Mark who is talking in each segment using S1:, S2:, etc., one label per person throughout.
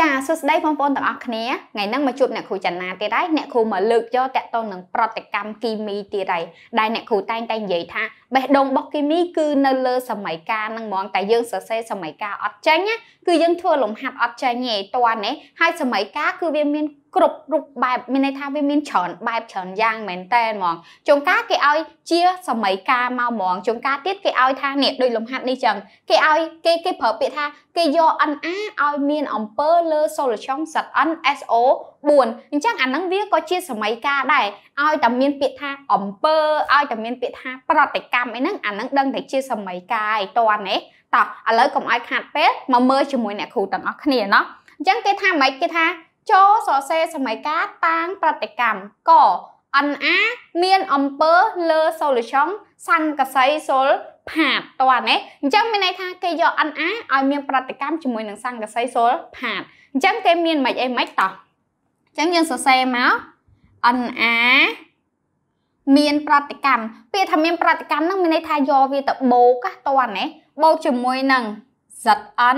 S1: ចាសួស្តីបងប្អូនទាំងអស់គ្នាថ្ងៃនេះមកជួបអ្នកគ្រូចន្ទាទៀតហើយអ្នកគ្រូមកលើកយកតកតងនឹងប្រតិកម្មគីមីទៀតហើយដែលអ្នកគ្រូតែងតែនិយាយថាបេះដូងរបស់គីមីគឺនៅលើសម័យកាលហ្នឹងហ្មងតែយើងសរសេរសម័យកាលអត់ចាញ់ណាគឺយើងធ្វើលំហាត់អត់ចាញ់ឯងតនេះហើយសម័យកាលគឺវាមានគ្រប់រូបបែបមានន័យថាវាមានច្រើនបែបច្រើនយ៉ាងមែនតើហ្មងចុងការគេឲ្យជាសម័យកាលមកហ្មងចុងការទៀតគេឲ្យថានេះដូចលំហាត់នេះចឹងគេឲ្យគេគេប្រើពាក្យថាគេយក NA ឲ្យមានអំពើលើ solution ZN SO 4អញ្ចឹងអាហ្នឹងវាក៏ជា សម័យកាលដែរឲ្យតែមាន ពាក្យថាអំពើឲ្យតែមាន ពាក្យថា ប្រតិកម្មអីហ្នឹងអាហ្នឹងដឹងតែជាសម័យកាលឯតនទេតោះឥឡូវកុំឲ្យ ខាត់ពេលមកមើលជាមួយអ្នកគ្រូទាំងអស់គ្នាណោះអញ្ចឹងគេថាម៉េចគេថាចូលសរសេរសម័យកាលតាងប្រតិកម្មកអនអាមានអំពើលើសូលុឆុងសង្កសីសូលផាតតើណាអញ្ចឹងមានន័យថាគេយក NA ឲ្យមានប្រតិកម្មជាមួយនឹងសង្កសីសូលផាតអញ្ចឹងគេមានមិនអីមិនតោះអញ្ចឹងយើងសរសេរមក na មានប្រតិកម្មពាក្យថាមានប្រតិកម្មហ្នឹងមានន័យថាយកវាទៅបូកតណាបូកជាមួយនឹង zn so 4អ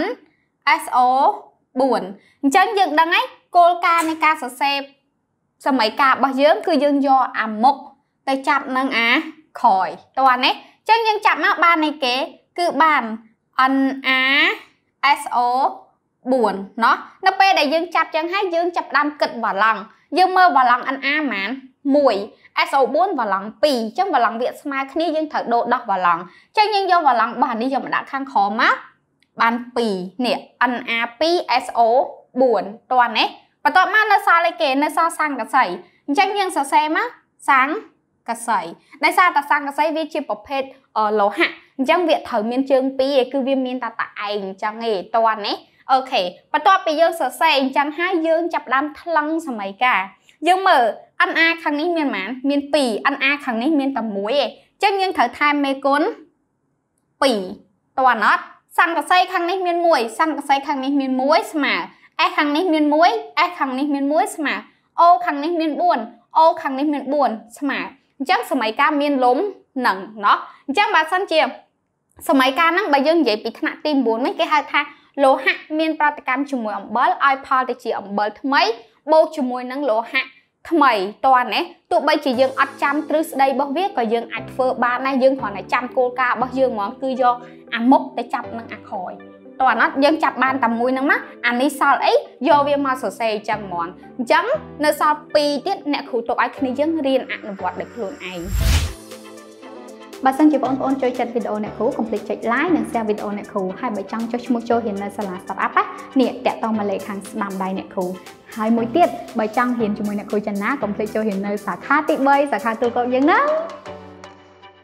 S1: ញ្ចឹងយើងដឹងហើយគោលការណ៍នៃការសរសេរសម័យកាលរបស់យើង គឺយើងយកអាមុខទៅចាប់នឹងអាក្រោយតណាអញ្ចឹងយើងចាប់មកបាននៃគេ គឺបាន na so 4ណោះនៅពេលដែលយើងចាប់ចឹងហើយយើងចាប់ដើមគិតវ៉ាឡង់យើងមើលវ៉ាឡង់ NA ហ្មង1 SO4 វ៉ាឡង់2អញ្ចឹងវ៉ាឡង់វាស្មើគ្នាយើងត្រូវដូរដោះវ៉ាឡង់អញ្ចឹងយើងយកវ៉ាឡង់បោះនេះយកមកដាក់ខាងក្រមកបាន2នេះ NA2 SO4 តោះណាបន្ទាប់មកនៅសល់អីគេនៅសល់សង្កសីអញ្ចឹងយើងសរសេរមកសង្កសីដោយសារតែសង្កសីវាជាប្រភេទលោហៈអញ្ចឹងវាត្រូវមានជើងពីរគឺវាមានតែតឯងអញ្ចឹងឯងតោះណាអូខេបន្ទាប់ពីយើងសរសេរអញ្ចឹងហើយយើងចាប់ដើមថ្លឹងសម័យកាលយើងមើល NR ខាងនេះ មានប៉ុន្មានមាន 2NR ខាងនេះមានតែ1ឯងចឹងយើងត្រូវថែមមេគុណ2តើអត់សង្កសីខាងនេះមាន1សង្កសីខាងនេះមាន1ស្មើ S ខាងនេះមាន1 S ខាងនេះមាន1ស្មើ O ខាងនេះមាន4 O ខាងនេះមាន4ស្មើអញ្ចឹងសម័យកាលមានលំនឹងណោះអញ្ចឹងបើសិនជា សម័យកាលហ្នឹងបើយើងនិយាយពីថ្នាក់ទី9វិញគេហៅថាលោហៈមានប្រតិកម្មជាមួយអំបិលឲ្យផលទៅជាអំបិលថ្មីបូកជាមួយនឹងលោហៈថ្មីតើណាទោះបីជាយើងអត់ចាំទ្រឹស្ដីរបស់វាក៏យើងអាចធ្វើបានដែរយើងគ្រាន់តែចាំគោលការណ៍របស់យើងហ្មងគឺយកអាមុខទៅចាប់នឹងអាក្រោយតើអត់យើងចាប់បានតែមួយហ្នឹងមកអានេះសល់អីយកវាមកសរសេរអញ្ចឹងហ្មងអញ្ចឹងនៅសល់2ទៀតអ្នកគ្រូទុកឲ្យគ្នាយើងរៀនអនុវត្តដោយខ្លួនឯងបើសិនជាបងប្អូនចូលចិត្តវីដេអូអ្នកគ្រូកុំភ្លេចចុច like និង share វីដេអូអ្នកគ្រូហើយបើចង់ចុះឈ្មោះចូលរៀននៅសាលា Startup ណានេះតាក់ទងមកលេខខាងស្ដាំដៃអ្នកគ្រូហើយមួយទៀតបើចង់រៀនជាមួយអ្នកគ្រូចនាកុំភ្លេចចូលរៀននៅសាខាទី3សាខាទូកោកយើងណា